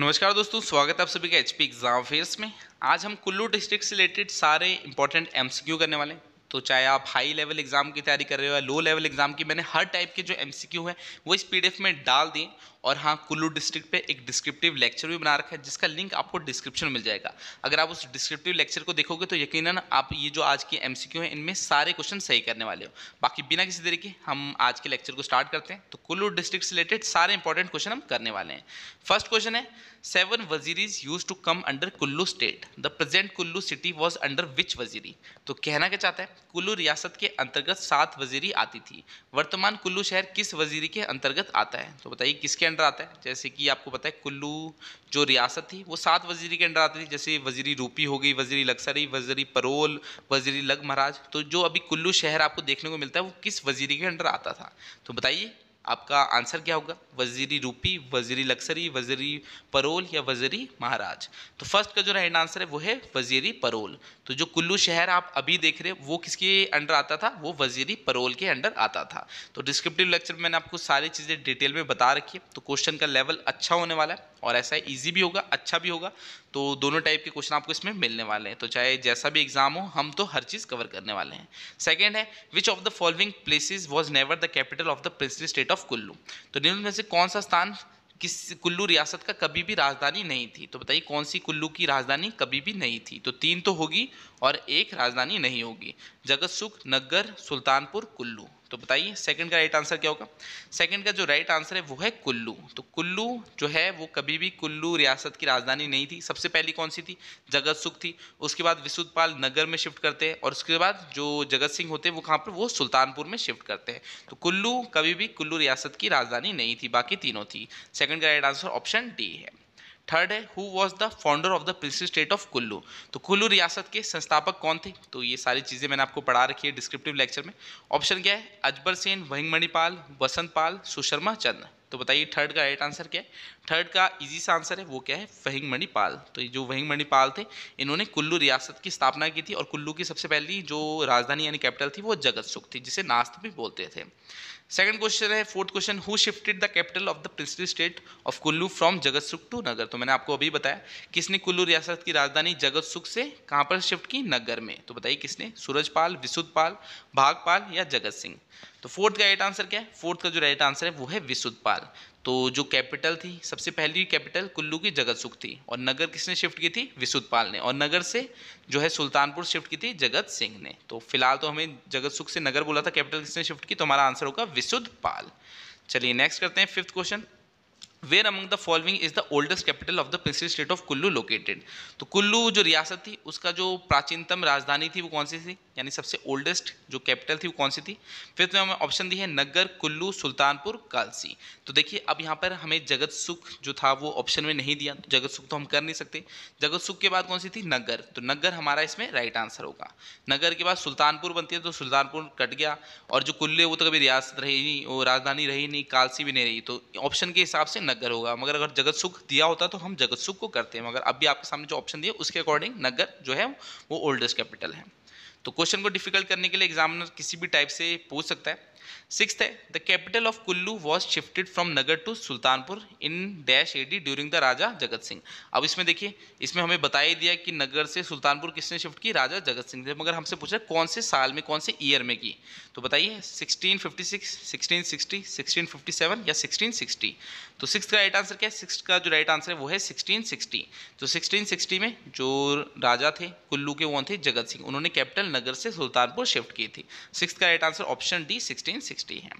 नमस्कार दोस्तों स्वागत है आप सभी का पी एग्जाम अफेयर्स में आज हम कुल्लू डिस्ट्रिक्ट से रिलेटेड सारे इंपॉर्टेंट क्यू करने वाले हैं तो चाहे आप हाई लेवल एग्जाम की तैयारी कर रहे हो या लो लेवल एग्जाम की मैंने हर टाइप के जो क्यू है वो इस एफ में डाल दिए और हाँ कुल्लू डिस्ट्रिक्ट पे एक डिस्क्रिप्टिव लेक्चर भी बना रखा है जिसका लिंक आपको डिस्क्रिप्शन मिल जाएगा अगर आप उस डिस्क्रिप्टिव लेक्चर को देखोगे तो यकीनन आप ये जो आज की एम है इनमें सारे क्वेश्चन सही करने वाले हो बाकी बिना किसी देरी के हम आज के लेक्चर को स्टार्ट करते हैं तो कुल्लू डिस्ट्रिक्ट से रिलेटेड सारे इंपॉर्टेंट क्वेश्चन हम करने वाले हैं फर्स्ट क्वेश्चन है seven waziris used to come under Kullu state the present Kullu city was under which waziri तो कहना क्या चाहता है कुल्लू रियासत के अंतर्गत सात वजीरी आती थी वर्तमान कुल्लू शहर किस वजीरी के अंतर्गत आता है तो बताइए किसके अंडर आता है जैसे कि आपको पता है कुल्लू जो रियासत थी वो सात वजीरी के अंडर आती थी जैसे वजीरी रूपी हो गई वजीरी लक्सरी वजीरी परोल वजीरी लग महाराज तो जो अभी कुल्लू शहर आपको देखने को मिलता है वो किस वजीरी के अंडर आता था तो बताइए आपका आंसर क्या होगा वजीरी रूपी वजीरी लक्सरी वजीरी परोल या वजीरी महाराज तो फर्स्ट का जो राइट आंसर है वो है वजीरी परोल तो जो कुल्लू शहर आप अभी देख रहे वो किसके अंडर आता था वो वजीरी परोल के अंडर आता था तो डिस्क्रिप्टिव लेक्चर में मैंने आपको सारी चीज़ें डिटेल में बता रखी है तो क्वेश्चन का लेवल अच्छा होने वाला है और ऐसा है ईजी भी होगा अच्छा भी होगा तो दोनों टाइप के क्वेश्चन आपको इसमें मिलने वाले हैं तो चाहे जैसा भी एग्जाम हो हम तो हर चीज़ कवर करने वाले हैं सेकेंड है which of the following places was never the capital of the princely state of Kullu तो निम्न में से कौन सा स्थान किस कुल्लू रियासत का कभी भी राजधानी नहीं थी तो बताइए कौन सी कुल्लू की राजधानी कभी भी नहीं थी तो तीन तो होगी और एक राजधानी नहीं होगी जगत सुख नगर सुल्तानपुर कुल्लू तो बताइए सेकंड का राइट आंसर क्या होगा सेकंड का जो राइट आंसर है वो है कुल्लू तो कुल्लू जो है वो कभी भी कुल्लू रियासत की राजधानी नहीं थी सबसे पहली कौन सी थी जगत सुख थी उसके बाद विशुदपाल नगर में शिफ्ट करते हैं और उसके बाद जो जगत सिंह होते हैं वो कहाँ पर वो सुल्तानपुर में शिफ्ट करते हैं तो कुल्लू कभी भी कुल्लू रियासत की राजधानी नहीं थी बाकी तीनों थी सेकेंड का राइट आंसर ऑप्शन डी है थर्ड है who was the founder of the principal state of Kullu तो कुल्लू रियासत के संस्थापक कौन थे तो ये सारी चीज़ें मैंने आपको पढ़ा रखी है डिस्क्रिप्टिव लेक्चर में ऑप्शन क्या है अजबर सेन वहिंग मणिपाल वसंत पाल सुशर्मा चंद तो बताइए थर्ड का राइट आंसर क्या है थर्ड का इजी सा आंसर है वो क्या है वहिंग मणिपाल तो जो वहिंग मणिपाल थे इन्होंने कुल्लू रियासत की स्थापना की थी और कुल्लू की सबसे पहली जो राजधानी यानी कैपिटल थी वो जगत सुख थी जिसे नास्त भी बोलते थे सेकंड क्वेश्चन है fourth question who shifted the capital of the princely state of Kullu from Jagat Sukh to नगर तो मैंने आपको अभी बताया किसने कुल्लू रियासत की राजधानी जगत सुख से कहाँ पर शिफ्ट की नगर में तो बताइए किसने सूरजपाल विशुद्धपाल भागपाल या जगत सिंह तो फोर्थ का राइट आंसर क्या है फोर्थ का जो राइट आंसर है वो है विशुद्धपाल तो जो कैपिटल थी सबसे पहली कैपिटल कुल्लू की जगत सुख थी और नगर किसने शिफ्ट की थी पाल ने और नगर से जो है सुल्तानपुर शिफ्ट की थी जगत सिंह ने तो फिलहाल तो हमें जगत सुख से नगर बोला था कैपिटल किसने शिफ्ट की तो हमारा आंसर होगा पाल चलिए नेक्स्ट करते हैं fifth question where among the following is the oldest capital of the principal state of Kullu located तो कुल्लू जो रियासत थी उसका जो प्राचीनतम राजधानी थी वो कौन सी थी यानी सबसे ओल्डेस्ट जो कैपिटल थी वो कौन सी थी फिफ्थ में तो हमें ऑप्शन दी है नगर कुल्लू सुल्तानपुर कालसी तो देखिए अब यहाँ पर हमें जगत सुख जो था वो ऑप्शन में नहीं दिया तो जगत सुख तो हम कर नहीं सकते जगत सुख के बाद कौन सी थी नगर तो नगर हमारा इसमें राइट आंसर होगा नगर के बाद सुल्तानपुर बनती है तो सुल्तानपुर कट गया और जो कुल्लू वो तो कभी रियासत रही नहीं वो राजधानी रही नहीं कालसी भी नहीं रही तो ऑप्शन के हिसाब से नगर होगा मगर अगर जगत सुख दिया होता तो हम जगत सुख को करते हैं मगर अभी आपके सामने जो ऑप्शन दिए उसके अकॉर्डिंग नगर जो है वो ओल्डेस्ट कैपिटल है तो क्वेश्चन को डिफिकल्ट करने के लिए एग्जामिनर किसी भी टाइप से पूछ सकता है सिक्स है the capital of Kullu was shifted from Naggar to Sultanpur in dash AD during the Raja Jagat Singh अब इसमें देखिए इसमें हमें बता ही दिया कि नगर से सुल्तानपुर किसने शिफ्ट की राजा जगत सिंह ने मगर हमसे पूछा कौन से साल में कौन से ईयर में की तो बताइए 1656, 1660, 1657 या 1660 तो सिक्स का राइट आंसर क्या है सिक्स का जो राइट आंसर है वो है 1660 तो 1660 में जो राजा थे कुल्लू के वो थे जगत सिंह उन्होंने कैपिटल नगर से सुल्तानपुर शिफ्ट की थी सिक्स का right answer option D sixteen 1660 है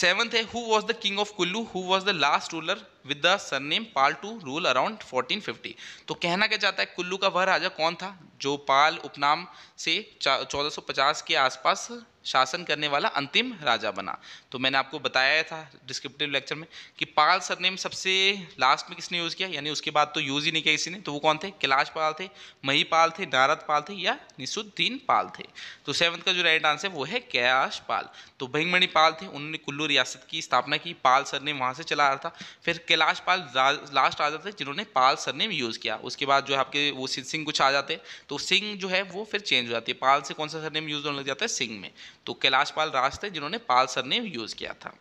सेवंथ है who was the king of Kullu who was the last ruler with the surname Pal to rule around 1450 तो कहना क्या चाहता है कुल्लू का वह राजा कौन था जो पाल उपनाम से 1450 के आसपास शासन करने वाला अंतिम राजा बना तो मैंने आपको बताया था डिस्क्रिप्टिव लेक्चर में कि पाल सरनेम सबसे लास्ट में किसने यूज़ किया यानी उसके बाद तो यूज़ ही नहीं किया किसी ने तो वो कौन थे कैलाश पाल थे महीपाल थे नारद पाल थे या निसुद्दीन पाल थे तो सेवन्थ का जो राइट आंसर वो है कैलाश पाल तो भिंगमणि पाल थे उन्होंने कुल्लू रियासत की स्थापना की पाल सरनेम वहाँ से चला रहा था फिर कैलाश पाल लास्ट राजा थे जिन्होंने पाल सरनेम यूज़ किया उसके बाद जो है आपके वो सिंह कुछ आ जाते तो सिंह जो है वो फिर चेंज हो जाती है पाल से कौन सा सरनेम यूज़ होने लग जाता है सिंह में तो कैलाश पाल राज थे जिन्होंने पाल सर ने यूज़ किया था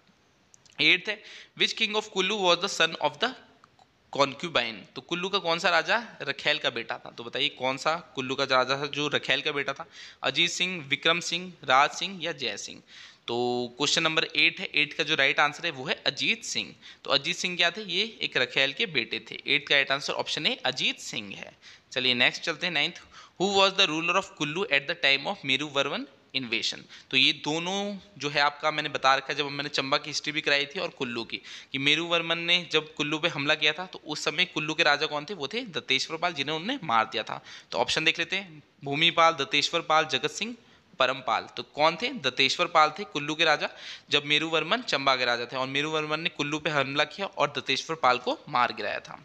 एट्थ है which king of Kullu was the son of the concubine तो कुल्लू का कौन सा राजा रखेल का बेटा था तो बताइए कौन सा कुल्लू का राजा था जो रखेल का बेटा था अजीत सिंह विक्रम सिंह राज सिंह या जय सिंह तो क्वेश्चन नंबर एट है एट का जो राइट आंसर है वो है अजीत सिंह तो अजीत सिंह क्या थे ये एक रखेल के बेटे थे एट का right answer option A Ajit Singh है चलिए नेक्स्ट चलते हैं ninth who was the ruler of Kullu at the time of Meru Varman इन्वेशन तो ये दोनों जो है आपका मैंने बता रखा जब मैंने चंबा की हिस्ट्री भी कराई थी और कुल्लू की कि वर्मन ने जब कुल्लू पे हमला किया था तो उस समय कुल्लू के राजा कौन थे वो थे दत्तेश्वर पाल जिन्हें उन्हें मार दिया था तो ऑप्शन देख लेते हैं भूमिपाल दत्तेश्वर पाल जगत सिंह परमपाल तो कौन थे दतेश्वर पाल थे कुल्लू के राजा जब मेरुवर्मन चंबा के राजा थे और मेरुवर्मन ने कुल्लू पे हमला किया और दतेश्वर पाल को मार गिराया था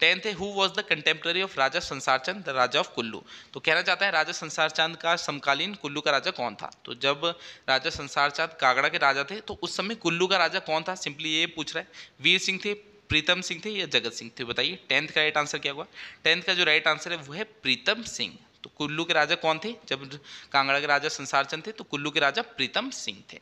टेंथ है who was the contemporary of Raja Sansar Chand the Raja of Kullu तो कहना चाहता है राजा संसार चंद का समकालीन कुल्लू का राजा कौन था तो जब राजा संसार चांद कागड़ा के राजा थे तो उस समय कुल्लू का राजा कौन था सिंपली ये पूछ रहा है वीर सिंह थे प्रीतम सिंह थे या जगत सिंह थे बताइए टेंथ का राइट आंसर क्या हुआ टेंथ का जो राइट आंसर है वो है प्रीतम सिंह तो कुल्लू के राजा कौन थे जब कांगड़ा के राजा संसार चंद थे तो कुल्लू के राजा प्रीतम सिंह थे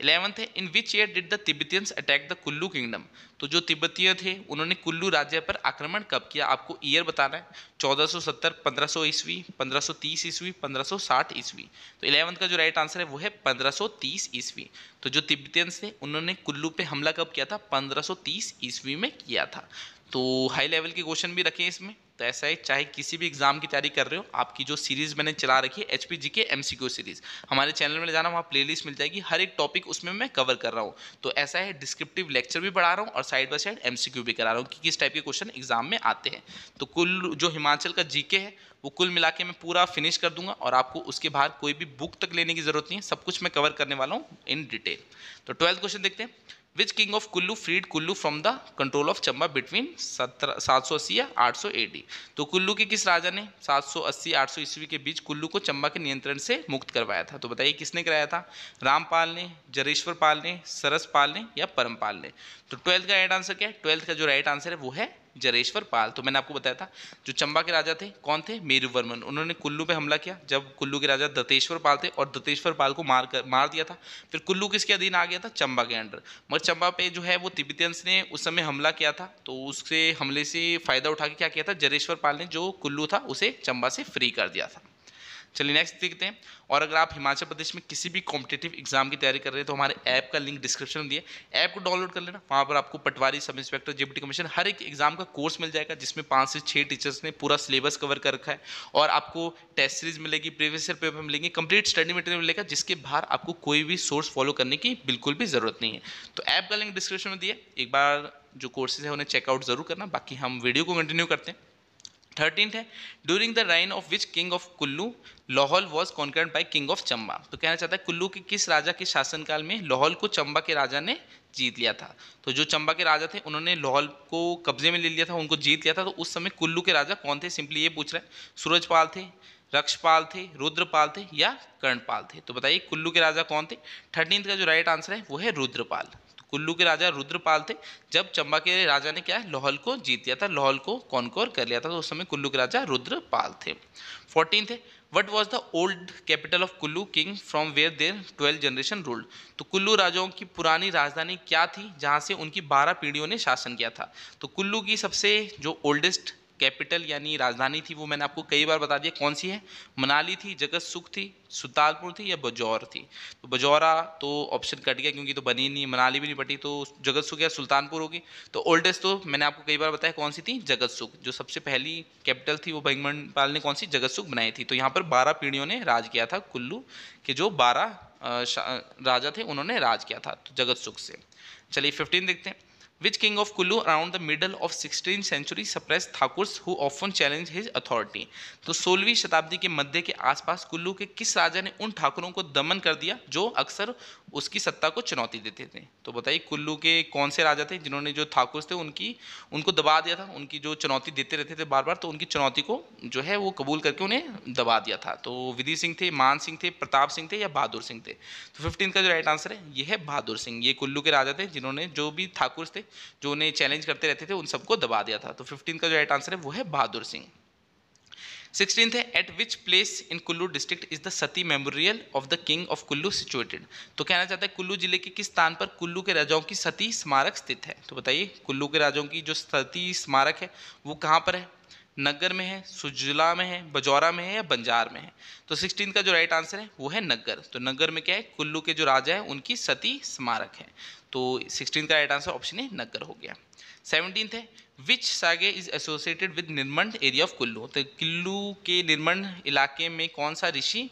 इलेवंथ है in which year did the Tibetans attack the Kullu kingdom तो जो तिब्बतीय थे उन्होंने कुल्लू राज्य पर आक्रमण कब किया आपको ईयर बताना है 1470 1500 ईस्वी 1530 ईस्वी 1560 ईस्वी तो इलेवंथ का जो राइट आंसर है वो है 1530 ईस्वी तो जो तिब्बतियंस थे उन्होंने कुल्लू पे हमला कब किया था 1530 ईस्वी में किया था तो हाई लेवल के क्वेश्चन भी रखे इसमें तो ऐसा ही चाहे किसी भी एग्जाम की तैयारी कर रहे हो आपकी जो सीरीज़ मैंने चला रखी है H P G K M C Q series हमारे चैनल में जाना वहाँ प्ले लिस्ट मिल जाएगी हर एक टॉपिक उसमें मैं कवर कर रहा हूँ तो ऐसा है डिस्क्रिप्टिव लेक्चर भी पढ़ा रहा हूँ और side by side M C Q भी करा रहा हूँ कि किस टाइप के क्वेश्चन एग्जाम में आते हैं तो कुल जो हिमाचल का जी के है वो कुल मिला के मैं पूरा फिनिश कर दूंगा और आपको उसके बाहर कोई भी बुक तक लेने की जरूरत नहीं है सब कुछ मैं कवर करने वाला हूँ इन डिटेल तो ट्वेल्थ क्वेश्चन देखते हैं which king of Kullu freed Kullu from the control of Chamba between सात सौ अस्सी या आठ सौ एडी तो कुल्लू के किस राजा ने सात सौ अस्सी आठ सौ ईस्वी के बीच कुल्लू को चंबा के नियंत्रण से मुक्त करवाया था तो बताइए किसने कराया था रामपाल ने जरेश्वर पाल ने सरस पाल ने या परमपाल ने तो ट्वेल्थ का राइट आंसर क्या है ट्वेल्थ का जो राइट आंसर है वो है जरेश्वर पाल तो मैंने आपको बताया था जो चंबा के राजा थे कौन थे मेरुवर्मन उन्होंने कुल्लू पे हमला किया जब कुल्लू के राजा दतेश्वर पाल थे और दतेश्वर पाल को मार कर मार दिया था फिर कुल्लू किसके अधीन आ गया था चंबा के अंडर मगर चंबा पे जो है वो तिब्बतियंस ने उस समय हमला किया था तो उसके हमले से फ़ायदा उठा के क्या किया था जरेश्वर पाल ने जो कुल्लू था उसे चंबा से फ्री कर दिया था चलिए नेक्स्ट देखते हैं और अगर आप हिमाचल प्रदेश में किसी भी कॉम्पिटेटिव एग्जाम की तैयारी कर रहे हैं तो हमारे ऐप का लिंक डिस्क्रिप्शन में दिए ऐप को डाउनलोड कर लेना वहाँ पर आपको पटवारी सब इंस्पेक्टर जेबी कमीशन हर एक एग्जाम का कोर्स मिल जाएगा जिसमें पाँच से छः टीचर्स ने पूरा सिलेबस कवर कर रखा है और आपको टेस्ट सीरीज मिलेगी प्रीवियस ईयर पेपर मिलेंगे कंप्लीट स्टडी मटेरियल मिलेगा जिसके बाहर आपको कोई भी सोर्स फॉलो करने की बिल्कुल भी ज़रूरत नहीं है तो ऐप का लिंक डिस्क्रिप्शन में दिए एक बार जो कोर्सेज है उन्हें चेकआउट ज़रूर करना बाकी हम वीडियो को कंटिन्यू करते हैं थर्टीन है during the reign of which king of Kullu Lahaul was conquered by king of Chamba तो कहना चाहता है कुल्लू के किस राजा के शासनकाल में लाहौल को चंबा के राजा ने जीत लिया था तो जो चंबा के राजा थे उन्होंने लाहौल को कब्जे में ले लिया था उनको जीत लिया था तो उस समय कुल्लू के राजा कौन थे सिंपली ये पूछ रहे हैं सूरजपाल थे रक्षपाल थे रुद्रपाल थे या कर्णपाल थे तो बताइए कुल्लू के राजा कौन थे थर्टीन का जो राइट आंसर है वो है रुद्रपाल कुल्लू के राजा रुद्रपाल थे जब चंबा के राजा ने क्या है लाहौल को जीत लिया था लाहौल को कौन कर लिया था तो उस समय कुल्लू के राजा रुद्रपाल थे फोर्टीन थे what was the old capital of Kullu king from where there twelve generation ruled तो कुल्लू राजाओं की पुरानी राजधानी क्या थी जहाँ से उनकी बारह पीढ़ियों ने शासन किया था तो कुल्लू की सबसे जो ओल्डेस्ट कैपिटल यानी राजधानी थी वो मैंने आपको कई बार बता दिया कौन सी है मनाली थी जगत सुख थी सुल्तानपुर थी या बजौर थी तो बजौरा तो ऑप्शन कट गया क्योंकि तो बनी नहीं मनाली भी नहीं बटी तो जगत सुख या सुल्तानपुर होगी तो ओल्डेस्ट तो मैंने आपको कई बार बताया कौन सी थी जगत सुख जो सबसे पहली कैपिटल थी वो भगमन ने कौन सी जगत सुख बनाई थी तो यहाँ पर बारह पीढ़ियों ने राज किया था कुल्लू के जो बारह राजा थे उन्होंने राज किया था तो जगत सुख से चलिए फिफ्टीन देखते हैं which king of Kullu around the middle of sixteen century suppress Thakurs who often challenge his authority तो 16वीं शताब्दी के मध्य के आसपास कुल्लू के किस राजा ने उन ठाकुरों को दमन कर दिया जो अक्सर उसकी सत्ता को चुनौती देते थे तो बताइए कुल्लू के कौन से राजा थे जिन्होंने जो ठाकुर थे उनकी उनको दबा दिया था उनकी जो चुनौती देते रहते थे बार बार तो उनकी चुनौती को जो है वो कबूल करके उन्हें दबा दिया था तो विधि सिंह थे मान सिंह थे प्रताप सिंह थे या बहादुर सिंह थे तो फिफ्टीन का जो राइट आंसर है ये है बहादुर सिंह ये कुल्लू के राजा थे जिन्होंने जो भी ठाकुर थे जो उन्हें चैलेंज करते रहते थे उन सबको दबा दिया था तो फिफ्टीन का जो राइट आंसर है वो है बहादुर सिंह सिक्सटीन है at which place in Kullu district is the Sati memorial of the king of Kullu situated तो कहना चाहता है कुल्लू जिले के किस स्थान पर कुल्लू के राजाओं की सती स्मारक स्थित है तो बताइए कुल्लू के राजाओं की जो सती स्मारक है वो कहाँ पर है नगर में है सुजला में है बजौरा में है या बंजार में है तो सिक्सटीन का जो राइट आंसर है वो है नगर तो नगर में क्या है कुल्लू के जो राजा है उनकी सती स्मारक है तो सिक्सटीन का right answer option A Naggar हो गया सेवनटीन है which sage is associated with Nirmand area of Kullu तो कुल्लू के निर्मंड इलाके में कौन सा ऋषि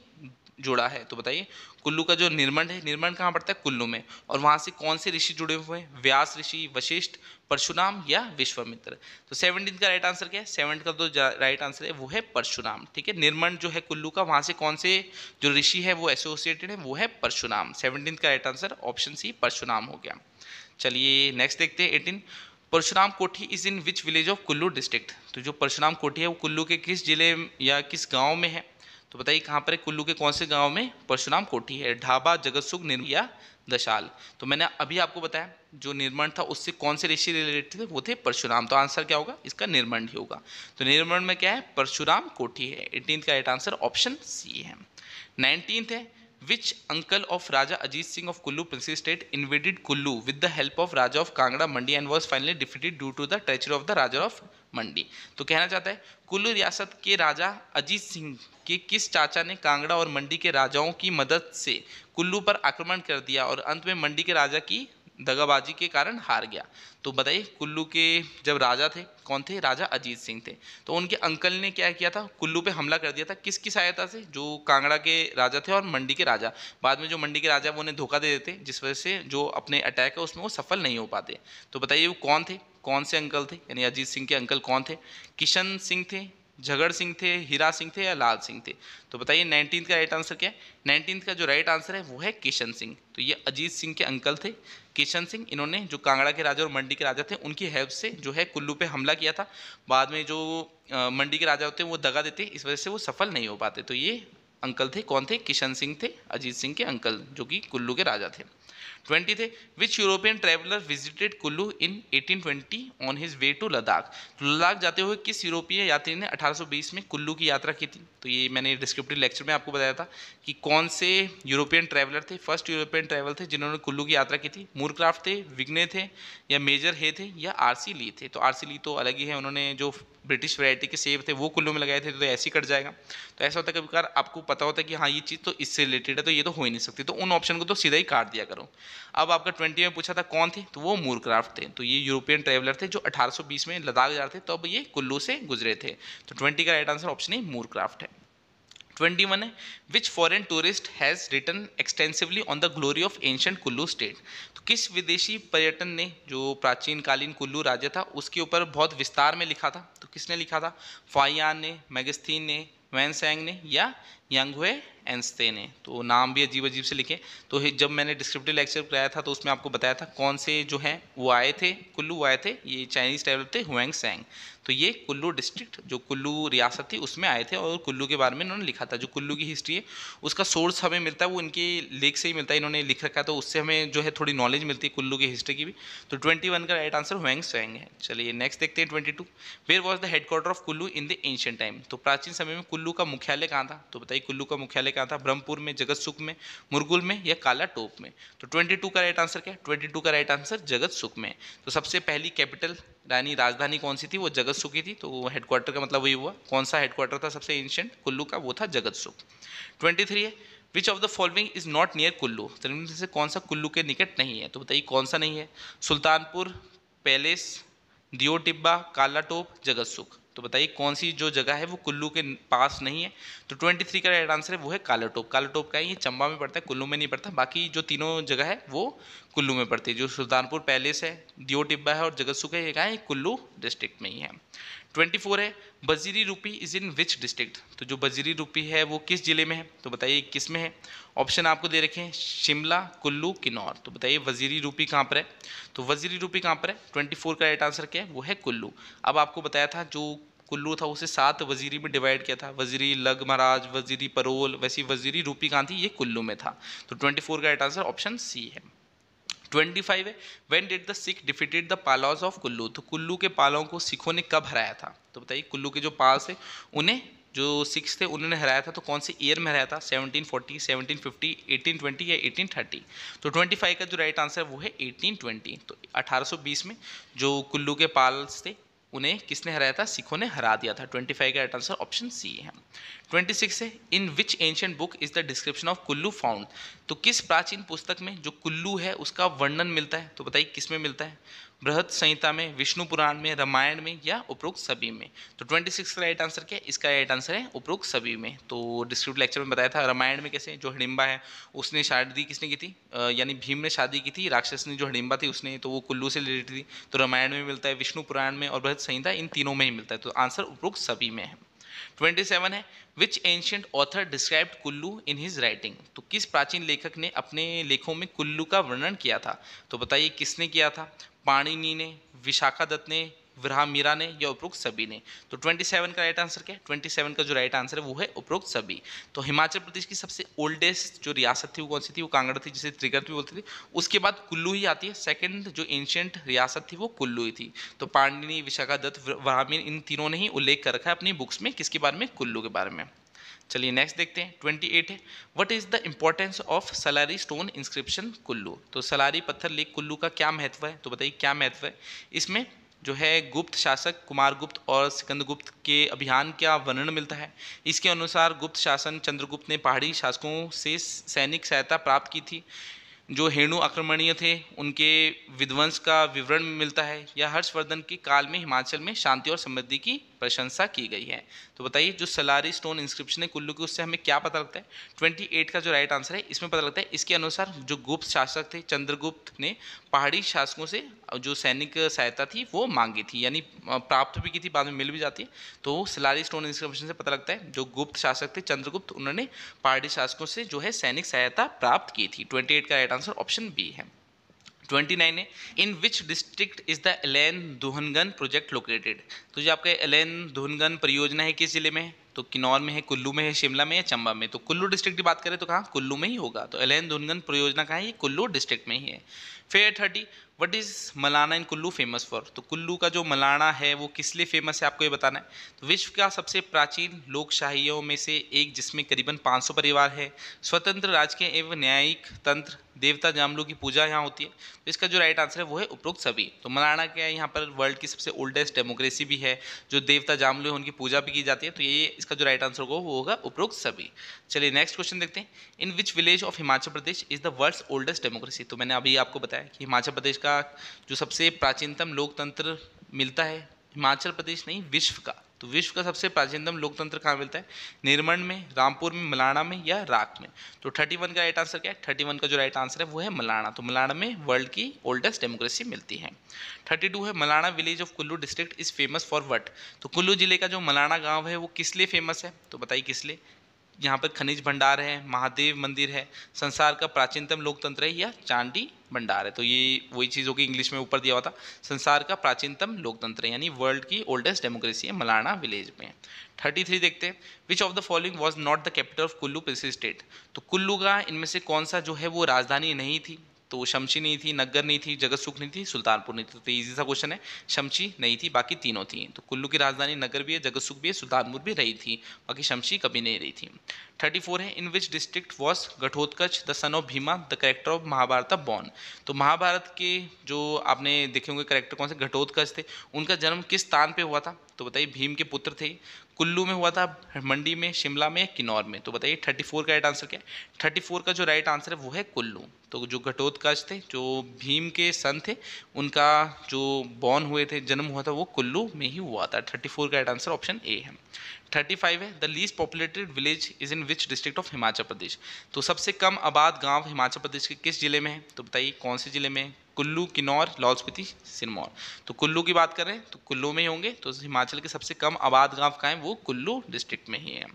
जुड़ा है तो बताइए कुल्लू का जो निर्मंड है निर्मंड कहाँ पड़ता है कुल्लू में और वहाँ से कौन से ऋषि जुड़े हुए हैं व्यास ऋषि वशिष्ठ परशुराम या विश्वामित्र तो सेवनटीन का राइट आंसर क्या है सेवन का जो राइट आंसर है वो है परशुराम ठीक है निर्मंड जो है कुल्लू का वहाँ से कौन से जो ऋषि है वो एसोसिएटेड है वो है परशुराम सेवनटीन का right answer option C Parshuram हो गया चलिए नेक्स्ट देखते हैं eighteen Parshuram Kothi is in which village of Kullu district तो जो परशुराम कोठी है वो कुल्लू के किस जिले या किस गांव में है तो बताइए कहाँ पर है कुल्लू के कौन से गांव में परशुराम कोठी है ढाबा जगतसुख निर्मिया दशाल तो मैंने अभी आपको बताया जो निर्माण था उससे कौन से ऋषि रिलेटेड थे वो थे परशुराम तो आंसर क्या होगा इसका निर्माण ही होगा तो निर्माण में क्या है परशुराम कोठी है एटीन का राइट आंसर ऑप्शन सी है नाइनटीन्थ है which uncle of Raja Ajit Singh of Kullu princely state invaded Kullu with the help of Raja of Kangra Mandi and was finally defeated due to the treachery of the Raja of मंडी तो कहना चाहता है कुल्लू रियासत के राजा अजीत सिंह के किस चाचा ने कांगड़ा और मंडी के राजाओं की मदद से कुल्लू पर आक्रमण कर दिया और अंत में मंडी के राजा की दगाबाजी के कारण हार गया तो बताइए कुल्लू के जब राजा थे कौन थे राजा अजीत सिंह थे तो उनके अंकल ने क्या किया था कुल्लू पे हमला कर दिया था किसकी सहायता से जो कांगड़ा के राजा थे और मंडी के राजा बाद में जो मंडी के राजा वो उन्हें धोखा दे देते जिस वजह से जो अपने अटैक है उसमें वो सफल नहीं हो पाते तो बताइए वो कौन थे कौन से अंकल थे यानी अजीत सिंह के अंकल कौन थे किशन सिंह थे झगड़ सिंह थे हीरा सिंह थे या लाल सिंह थे तो बताइए नाइनटीन का राइट आंसर क्या है नाइनटीन का जो राइट आंसर है वो है किशन सिंह तो ये अजीत सिंह के अंकल थे किशन सिंह इन्होंने जो कांगड़ा के राजा और मंडी के राजा थे उनकी हेल्प से जो है कुल्लू पे हमला किया था बाद में जो मंडी के राजा होते हैं वो दगा देते इस वजह से वो सफल नहीं हो पाते तो ये अंकल थे कौन थे किशन सिंह थे अजीत सिंह के अंकल जो कि कुल्लू के राजा थे ट्वेंटी थे which European traveller visited Kullu इन 1820 on his way to Ladakh तो लद्दाख जाते हुए किस यूरोपीय यात्री ने 1820 में कुल्लू की यात्रा की थी तो ये मैंने डिस्क्रिप्टिव लेक्चर में आपको बताया था कि कौन से यूरोपियन ट्रैवलर थे फर्स्ट यूरोपियन ट्रैवल थे जिन्होंने कुल्लू की यात्रा की थी मूरक्राफ्ट थे विग्ने थे या मेजर हे थे या आर ली थे तो आर ली तो अलग ही है उन्होंने जो ब्रिटिश वैरायटी के सेब थे वो कुल्लू में लगाए थे तो ऐसे ही कट जाएगा तो ऐसा होता है कभी कार आपको पता होता है कि हाँ ये चीज़ तो इससे रिलेटेड है तो ये तो हो ही नहीं सकती तो उन ऑप्शन को तो सीधा ही काट दिया करो अब आपका ट्वेंटी में पूछा था कौन थे तो वो मूरक्राफ्ट थे तो ये यूरोपियन ट्रेवलर थे जो 1820 में लद्दाख जा रहे थे तो अब ये कुल्लू से गुजरे थे तो ट्वेंटी का right answer option A Moorcroft है ट्वेंटी वन है which foreign tourist has written extensively on the glory of ancient Kullu state तो किस विदेशी पर्यटन ने जो प्राचीन कालीन कुल्लू राज्य था उसके ऊपर बहुत विस्तार में लिखा था तो किसने लिखा था फाइयान ने मैगस्थीन ने वैनसैंग ने या यंग हुए एंस्ते ने तो नाम भी अजीब अजीब से लिखे तो जब मैंने डिस्क्रिप्टिव लेक्चर कराया था तो उसमें आपको बताया था कौन से जो हैं वो आए थे कुल्लू आए थे ये चाइनीज़ टाइप थे हुएंग सेंग तो ये कुल्लू डिस्ट्रिक्ट जो कुल्लू रियासत थी उसमें आए थे और कुल्लू के बारे में इन्होंने लिखा था जो कुल्लू की हिस्ट्री है उसका सोर्स हमें मिलता है वो इनके लेख से ही मिलता है इन्होंने लिख रखा तो उससे हमें जो है थोड़ी नॉलेज मिलती है कुल्लू की हिस्ट्री की भी तो ट्वेंटी वन का राइट आंसर हुएंग सेंग है चलिए नेक्स्ट देखते हैं twenty two where was the headquarter of Kullu in the ancient time तो प्राचीन समय में कुल्लू का मुख्यालय कहाँ था तो बताइए बताइए कुल्लू का मुख्यालय कहाँ था ब्रह्मपुर में जगत सुख में मुरगुल में या काला टोप में तो 22 का राइट आंसर क्या है 22 का राइट आंसर जगत सुख में तो सबसे पहली कैपिटल रानी राजधानी कौन सी थी वो जगत सुखी थी तो हेडक्वार्टर का मतलब वही हुआ कौन सा हेडक्वार्टर था सबसे एंशियंट कुल्लू का वो था जगत सुख ट्वेंटी है which of the following is not near Kullu तो से कौन सा कुल्लू के निकट नहीं है तो बताइए कौन सा नहीं है सुल्तानपुर पैलेस दियो टिब्बा काला टोप जगत सुख तो बताइए कौन सी जो जगह है वो कुल्लू के पास नहीं है तो 23 का राइट आंसर है वो है कालाटोप कालाटोप का है ये चंबा में पड़ता है कुल्लू में नहीं पड़ता बाकी जो तीनों जगह है वो कुल्लू में पड़ती है जो सुल्तानपुर पैलेस है दियो टिब्बा है और जगत सुख है ये कहाँ है कुल्लू डिस्ट्रिक्ट में ही है ट्वेंटी फोर है बजीरी रूपी इज इन विच डिस्ट्रिक्ट तो जो बजीरी रूपी है वो किस ज़िले में है तो बताइए किस में है ऑप्शन आपको दे रखे हैं शिमला कुल्लू किन्नौर तो बताइए वजीरी रूपी कहाँ पर है तो वजीरी रूपी कहाँ पर है ट्वेंटी फोर का राइट आंसर क्या है वो है कुल्लू अब आपको बताया था जो कुल्लू था उसे सात वजीरी में डिवाइड किया था वजीरी लग महाराज वजीरी परोल वैसी वजीरी रूपी कहाँ थी ये कुल्लू में था तो ट्वेंटी फोर का राइट आंसर ऑप्शन सी है ट्वेंटी फाइव है when did the Sikh defeated the Palas of Kullu तो कुल्लू के पालों को सिखों ने कब हराया था तो बताइए कुल्लू के जो पाल्स थे उन्हें जो सिक्स थे उन्होंने हराया था तो कौन से ईयर में हराया था 1740, 1750, 1820 या 1830 तो 25 का जो राइट आंसर है वो है 1820 तो 1820 में जो कुल्लू के पाल्स थे उन्हें किसने हराया था सिखों ने हरा दिया था 25 का राइट आंसर ऑप्शन सी है 26 है in which ancient book is the description of Kullu found तो किस प्राचीन पुस्तक में जो कुल्लू है उसका वर्णन मिलता है तो बताइए किस में मिलता है बृहद संहिता में विष्णु पुराण में रामायण में या उपरोक्त सभी में तो ट्वेंटी सिक्स का राइट आंसर क्या है इसका राइट आंसर है उपरोक्त सभी में तो डिस्क्रिप्ट लेक्चर में बताया था रामायण में कैसे जो हडिम्बा है उसने शादी किसने की थी यानी भीम ने शादी की थी राक्षस ने जो हडिम्बा थी उसने तो वो कुल्लू से रिलेटेड थी तो रामायण में मिलता है विष्णु पुराण में और बृहद संहिता इन तीनों में ही मिलता है तो आंसर उपरोक्त सभी में है 27 है which ancient author described Kullu in his writing तो किस प्राचीन लेखक ने अपने लेखों में कुल्लू का वर्णन किया था तो बताइए किसने किया था पाणिनी ने विशाखा दत्त ने विरहा मीरा ने या उपरोक्त सभी ने तो 27 का राइट आंसर क्या है 27 का जो राइट आंसर है वो है उपरोक्त सभी तो हिमाचल प्रदेश की सबसे ओल्डेस्ट जो रियासत थी वो कौन सी थी वो कांगड़ा थी जिसे त्रिगर्त भी बोलते थे उसके बाद कुल्लू ही आती है सेकंड जो एंशियंट रियासत थी वो कुल्लू ही थी तो पांडिनी विशाखा दत्त इन तीनों ने ही उल्लेख कर रखा है अपनी बुक्स में किसके बारे में कुल्लू के बारे में चलिए नेक्स्ट देखते हैं ट्वेंटी एट है what is the importance of Salari stone inscription Kullu तो सलारी पत्थर लेख कुल्लू का क्या महत्व है तो बताइए क्या महत्व है इसमें जो है गुप्त शासक कुमार गुप्त और सिकंदगुप्त के अभियान का वर्णन मिलता है इसके अनुसार गुप्त शासन चंद्रगुप्त ने पहाड़ी शासकों से सैनिक सहायता प्राप्त की थी जो हेणु आक्रमणीय थे उनके विध्वंस का विवरण मिलता है यह हर्षवर्धन के काल में हिमाचल में शांति और समृद्धि की प्रशंसा की गई है तो बताइए जो सलारी स्टोन इंस्क्रिप्शन है कुल्लू की उससे हमें क्या पता लगता है ट्वेंटी एट का जो राइट आंसर है इसमें पता लगता है इसके अनुसार जो गुप्त शासक थे चंद्रगुप्त ने पहाड़ी शासकों से जो सैनिक सहायता थी वो मांगी थी यानी प्राप्त भी की थी बाद में मिल भी जाती है तो सलारी स्टोन इंस्क्रिप्शन से पता लगता है जो गुप्त शासक थे चंद्रगुप्त उन्होंने पहाड़ी शासकों से जो है सैनिक सहायता प्राप्त की थी ट्वेंटी का राइट आंसर ऑप्शन बी है ट्वेंटी नाइन है in which district is the Allain Duhangan project located तो जो आपका एलेन दुहनगन परियोजना है किस जिले में तो किन्नौर में है कुल्लू में है शिमला में है चंबा में तो कुल्लू डिस्ट्रिक्ट की बात करें तो कहाँ कुल्लू में ही होगा तो एलेन दुहनगन परियोजना कहाँ है ये कुल्लू डिस्ट्रिक्ट में ही है फिर thirty what is Malana in Kullu famous for तो कुल्लू का जो मलाना है वो किस लिए फेमस है आपको ये बताना है तो विश्व का सबसे प्राचीन लोकशाहियों में से एक जिसमें करीबन 500 परिवार है स्वतंत्र राजकीय एवं न्यायिक तंत्र देवता जामलू की पूजा यहाँ होती है तो इसका जो राइट आंसर है वो है उपरोक्त सभी तो मलाना क्या है यहाँ पर वर्ल्ड की सबसे ओल्डेस्ट डेमोक्रेसी भी है जो देवता जामलू है उनकी पूजा भी की जाती है तो ये इसका जो राइट आंसर होगा वो होगा उपरोक्त सभी चलिए नेक्स्ट क्वेश्चन देखते हैं in which village of Himachal Pradesh is the world oldest democracy तो मैंने अभी आपको बताया कि हिमाचल प्रदेश का का जो सबसे प्राचीनतम लोकतंत्र मिलता है हिमाचल प्रदेश नहीं विश्व का तो विश्व का सबसे प्राचीनतम लोकतंत्र कहाँ मिलता है निर्मण में रामपुर में मलाना में या राख में तो 31 का राइट आंसर क्या है थर्टी का जो राइट आंसर है वो है मलाना तो मलाना में वर्ल्ड की ओल्डेस्ट डेमोक्रेसी मिलती है 32 है Malana village of Kullu district is famous for what तो कुल्लू जिले का जो मलाना गाँव है वो किस लिए फेमस है तो बताइए किस लिए यहाँ पर खनिज भंडार है महादेव मंदिर है संसार का प्राचीनतम लोकतंत्र है या चांडी भंडार है तो ये वही चीज़ होगी इंग्लिश में ऊपर दिया हुआ था संसार का प्राचीनतम लोकतंत्र यानी वर्ल्ड की ओल्डेस्ट डेमोक्रेसी है मलाना विलेज में थर्टी थ्री देखते हैं which of the following was not the capital of Kullu princely state तो कुल्लू का इनमें से कौन सा जो है वो राजधानी नहीं थी तो शमशी नहीं थी नगर नहीं थी जगत सुख नहीं थी सुल्तानपुर नहीं थी तो ईजी सा क्वेश्चन है शमशी नहीं थी बाकी तीनों थी तो कुल्लू की राजधानी नगर भी है जगत सुख भी है सुल्तानपुर भी रही थी बाकी शमशी कभी नहीं रही थी थर्टी फोर है इन विच डिस्ट्रिक्ट वॉस गठोत्क the son of Bhima the character of Mahabharata born तो महाभारत के जो आपने देखे होंगे करेक्टर कौन से घटोत्कच थे उनका जन्म किस स्थान पर हुआ था तो बताइए भीम के पुत्र थे कुल्लू में हुआ था मंडी में शिमला में किन्नौर में तो बताइए थर्टी फोर का राइट आंसर क्या है थर्टी फोर का जो राइट आंसर है वो है कुल्लू तो जो घटोत्कच थे जो भीम के सन थे उनका जो बॉर्न हुए थे जन्म हुआ था वो कुल्लू में ही हुआ था थर्टी फोर का राइट आंसर ऑप्शन ए है थर्टी फाइव है the least populated village is in which district of Himachal Pradesh तो सबसे कम आबाद गांव हिमाचल प्रदेश के किस जिले में है तो बताइए कौन से जिले में है कुल्लू किन्नौर लाहौल स्पीति सिरमौर तो कुल्लू की बात करें तो कुल्लू में ही होंगे तो हिमाचल के सबसे कम आबाद गांव का है वो कुल्लू डिस्ट्रिक्ट में ही है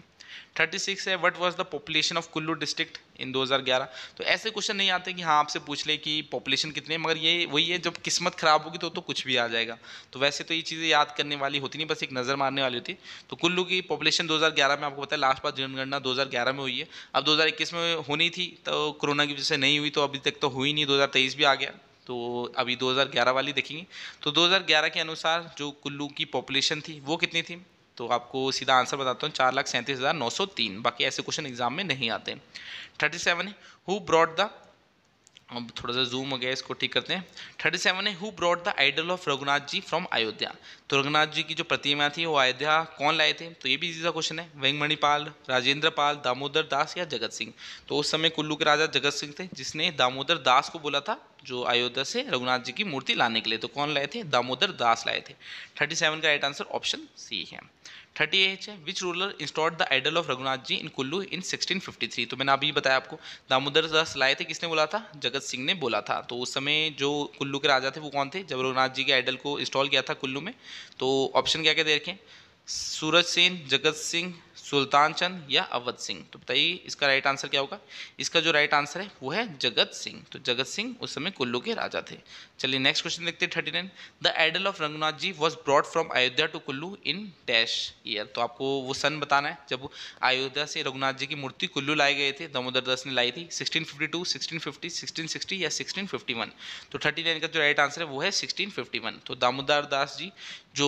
थर्टी सिक्स है what was the population of Kullu district in 2011 तो ऐसे क्वेश्चन नहीं आते कि हाँ आपसे पूछ ले कि पॉपुलेशन कितनी है मगर ये वही है जब किस्मत खराब होगी तो तो कुछ भी आ जाएगा तो वैसे तो ये चीज़ें याद करने वाली होती नहीं बस एक नज़र मारने वाली होती तो कुल्लू की पॉपुलेशन 2011 में आपको पता है लास्ट बार जनगणना 2011 में हुई है अब 2021 में होनी थी तो कोरोना की वजह से नहीं हुई तो अभी तक तो हुई नहीं तेईस भी आ गया तो अभी 2011 वाली देखेंगे तो 2011 के अनुसार जो कुल्लू की पॉपुलेशन थी वो कितनी थी तो आपको सीधा आंसर बताता हूँ चार लाख सैंतीस हज़ार नौ सौ तीन बाकी ऐसे क्वेश्चन एग्जाम में नहीं आते thirty seven who brought the अब थोड़ा सा जूम हो गया इसको ठीक करते हैं थर्टी सेवन है who brought the idol of Raghunath ji from Ayodhya तो रघुनाथ जी की जो प्रतिमा थी वो अयोध्या कौन लाए थे तो ये भी इसी क्वेश्चन है वेंगमणिपाल राजेंद्र पाल दामोदर दास या जगत सिंह तो उस समय कुल्लू के राजा जगत सिंह थे जिसने दामोदर दास को बोला था जो अयोध्या से रघुनाथ जी की मूर्ति लाने के लिए तो कौन लाए थे दामोदर दास लाए थे थर्टी सेवन का राइट आंसर ऑप्शन सी है थर्टी एच है which ruler installed the idol of Raghunath ji in Kullu in 1653 तो मैंने अभी बताया आपको दामोदर दास लाए थे किसने बोला था जगत सिंह ने बोला था तो उस समय जो कुल्लू के राजा थे वो कौन थे जब रघुनाथ जी के आइडल को इंस्टॉल किया था कुल्लू में तो ऑप्शन क्या क्या देखें सूरज सेन जगत सिंह सुल्तान चंद या अवध सिंह तो बताइए इसका राइट आंसर क्या होगा इसका जो राइट आंसर है वो है जगत सिंह तो जगत सिंह उस समय कुल्लू के राजा थे चलिए नेक्स्ट क्वेश्चन देखते हैं thirty nine the idol of Ranganath ji was brought from Ayodhya to Kullu in dash year तो आपको वो सन बताना है जब अयोध्या से रघुनाथ जी की मूर्ति कुल्लू लाए गए थे दामोदर दस ने लाई थी फिफ्टी सिक्सटीन सिक्सटी या वन तो नाइन का जो राइट आंसर है वो है वन तो दामोदर दास जी जो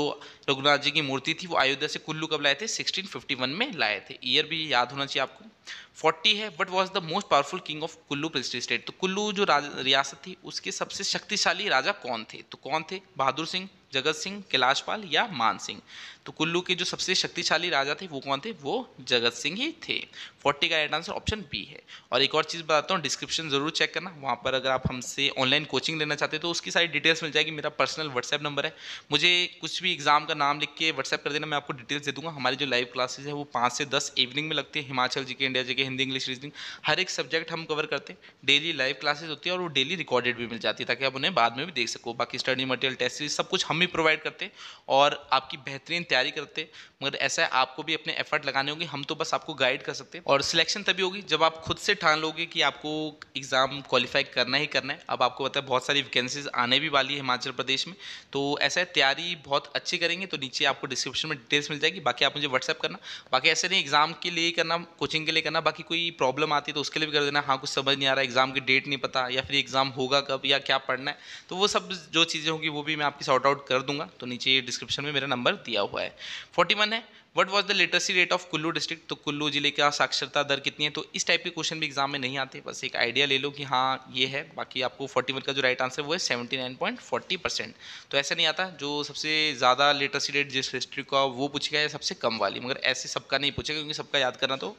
रघुनाथ जी की मूर्ति थी वो अयोध्या से कुल्लू कब लाए थे 1651 में लाए थे ईयर भी याद होना चाहिए आपको 40 है but was the most powerful king of Kullu state तो कुल्लू जो रियासत थी उसके सबसे शक्तिशाली राजा कौन थे तो कौन थे बहादुर सिंह जगत सिंह कैलाशपाल या मान सिंह तो कुल्लू के जो सबसे शक्तिशाली राजा थे वो कौन थे वो जगत सिंह ही थे फोर्टी का राइट आंसर ऑप्शन बी है और एक और चीज़ बताता हूँ डिस्क्रिप्शन ज़रूर चेक करना वहाँ पर अगर आप हमसे ऑनलाइन कोचिंग लेना चाहते हैं तो उसकी सारी डिटेल्स मिल जाएगी मेरा पर्सनल व्हाट्सएप नंबर है मुझे कुछ भी एग्जाम का नाम लिख के व्हाट्सएप कर देना मैं आपको डिटेल्स दे दूँगा हमारी जो लाइव क्लासेज है वो पाँच से दस इवनिंग में लगती है हिमाचल जी के इंडिया जी के हिंदी इंग्लिश रीजनिंग हर एक सब्जेक्ट हम कवर करते हैं डेली लाइव क्लासेज होती है और वो डेली रिकॉर्डेड भी मिल जाती है ताकि आप उन्हें बाद में भी देख सको बाकी स्टडी मटेरियल टेस्ट सब कुछ हम ही प्रोवाइड करते हैं और आपकी बेहतरीन तैयारी करते मगर ऐसा है आपको भी अपने एफर्ट लगाने होंगे हम तो बस आपको गाइड कर सकते हैं और सिलेक्शन तभी होगी जब आप खुद से ठान लोगे कि आपको एग्ज़ाम क्वालिफाई करना ही करना है अब आपको पता है बहुत सारी वैकेंसीज आने भी वाली है हिमाचल प्रदेश में तो ऐसा है तैयारी बहुत अच्छी करेंगे तो नीचे आपको डिस्क्रिप्शन में डिटेल्स मिल जाएगी बाकी आप मुझे व्हाट्सअप करना बाकी ऐसे नहीं एग्ज़ाम के लिए करना कोचिंग के लिए करना बाकी कोई प्रॉब्लम आती है तो उसके लिए भी कर देना हाँ कुछ समझ नहीं आ रहा एग्ज़ाम की डेट नहीं पता या फिर एग्ज़ाम होगा कब या क्या पढ़ना है तो वो सब जो चीज़ें होंगी वो भी मैं आपकी सॉर्ट आउट कर दूंगा तो नीचे डिस्क्रिप्शन में मेरा नंबर दिया हुआ है फोर्टी वन है what was the literacy rate of Kullu district तो कुल्लू जिले का साक्षरता दर कितनी है तो इस टाइप के क्वेश्चन भी एग्जाम में नहीं आते बस एक आइडिया ले लो कि हाँ ये है बाकी आपको फोर्टी वन का जो राइट आंसर वो है seventy nine point forty percent तो ऐसा नहीं आता जो सबसे ज़्यादा लिटरेसी रेट जिस डिस्ट्रिक्ट का वो पूछेगा या सबसे कम वाली मगर ऐसे सबका नहीं पूछेगा क्योंकि सबका याद करना तो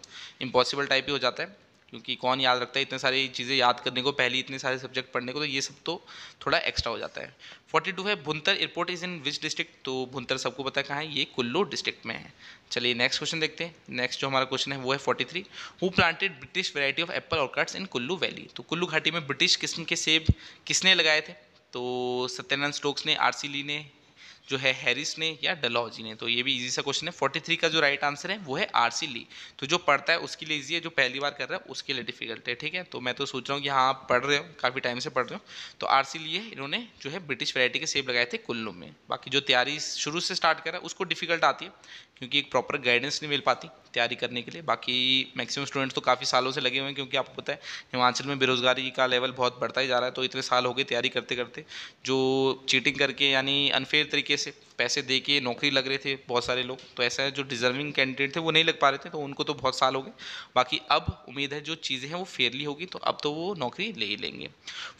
इम्पॉसिबल टाइप ही हो जाता है क्योंकि कौन याद रखता है इतने सारी चीज़ें याद करने को पहले इतने सारे सब्जेक्ट पढ़ने को तो ये सब तो थोड़ा एक्स्ट्रा हो जाता है फोर्टी टू है Bhuntar airport is in which district तो भुंतर सबको पता है कहाँ है ये कुल्लू डिस्ट्रिक्ट में है चलिए नेक्स्ट क्वेश्चन देखते हैं नेक्स्ट जो हमारा क्वेश्चन है वो है forty three who planted British variety of apple orchards in Kullu valley तो कुल्लू घाटी में ब्रिटिश किस्म के सेब किसने लगाए थे तो सत्यनारायण स्टोक्स ने आर सी ली ने जो है हैरिस ने या डलॉजी ने तो ये भी इजी सा क्वेश्चन है फोर्टी थ्री का जो राइट आंसर है वो है आर सी ली तो जो पढ़ता है उसके लिए ईजी है जो पहली बार कर रहा है उसके लिए डिफिकल्ट है ठीक है तो मैं तो सोच रहा हूँ कि हाँ आप पढ़ रहे हो काफ़ी टाइम से पढ़ रहे हो तो आर सी ली इन्होंने जो है ब्रिटिश वैरायटी के सेब लगाए थे कुल्लू में बाकी जो तैयारी शुरू से स्टार्ट कर रहा है उसको डिफिकल्ट आती है क्योंकि एक प्रॉपर गाइडेंस नहीं मिल पाती तैयारी करने के लिए बाकी मैक्सिमम स्टूडेंट्स तो काफ़ी सालों से लगे हुए हैं क्योंकि आपको पता है हिमाचल में बेरोज़गारी का लेवल बहुत बढ़ता ही जा रहा है तो इतने साल हो गए तैयारी करते करते जो चीटिंग करके यानी अनफेयर तरीके से पैसे दे के नौकरी लग रहे थे बहुत सारे लोग तो ऐसा है जो डिजर्विंग कैंडिडेट थे वो नहीं लग पा रहे थे तो उनको तो बहुत साल हो गए बाकी अब उम्मीद है जो चीज़ें हैं वो फेयरली होगी तो अब तो वो नौकरी ले ही लेंगे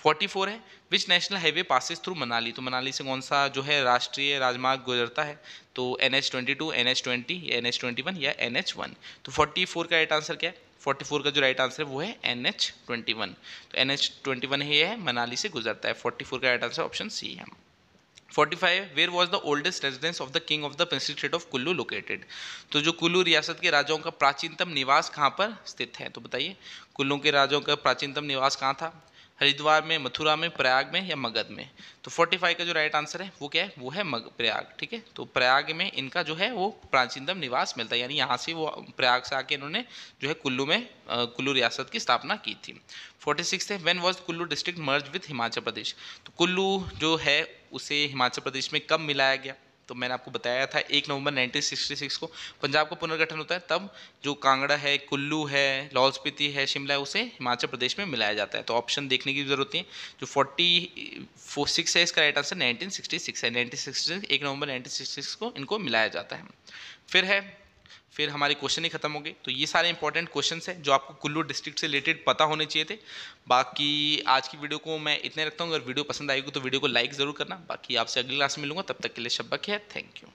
फोर्टी फोर है which national highway passes through Manali तो मनाली से कौन सा जो है राष्ट्रीय राजमार्ग गुजरता है तो N H twenty two N H twenty या एन एच ट्वेंटी वन या एन एच वन तो फोर्टी फोर का राइट आंसर क्या है फोर्टी फोर का जो राइट आंसर है वो है एन एच ट्वेंटी वन तो एन एच ट्वेंटी वन ही है मनाली से गुजरता है फोर्टी फोर का राइट आंसर ऑप्शन सी है 45 where was the oldest residence of the king of the princely state of Kullu located तो जो कुल्लू रियासत के राजाओं का प्राचीनतम निवास कहाँ पर स्थित है तो बताइए कुल्लू के राजाओं का प्राचीनतम निवास कहाँ था हरिद्वार में मथुरा में प्रयाग में या मगध में तो 45 का जो राइट आंसर है वो क्या है वो है मग प्रयाग ठीक है तो प्रयाग में इनका जो है वो प्राचीनतम निवास मिलता है यानी यहाँ से वो प्रयाग से आके इन्होंने जो है कुल्लू में कुल्लू रियासत की स्थापना की थी फोर्टी सिक्स है when was Kullu district merge with Himachal Pradesh तो कुल्लू जो है उसे हिमाचल प्रदेश में कब मिलाया गया तो मैंने आपको बताया था एक नवंबर 1966 को पंजाब का पुनर्गठन होता है तब जो कांगड़ा है कुल्लू है लाहौल स्पीति है शिमला है उसे हिमाचल प्रदेश में मिलाया जाता है तो ऑप्शन देखने की जरूरत है जो फोर्टी सिक्स है इसका राइट आंसर 1966 है 1966 एक नवंबर 1966 को इनको मिलाया जाता है फिर है फिर हमारे क्वेश्चन ही खत्म हो गए तो ये सारे इंपॉर्टेंट क्वेश्चन हैं जो आपको कुल्लू डिस्ट्रिक्ट से रिलेटेड पता होने चाहिए थे बाकी आज की वीडियो को मैं इतने रखता हूँ अगर वीडियो पसंद आएगी तो वीडियो को लाइक ज़रूर करना बाकी आपसे अगली क्लास में मिलूंगा तब तक के लिए शब्बक है थैंक यू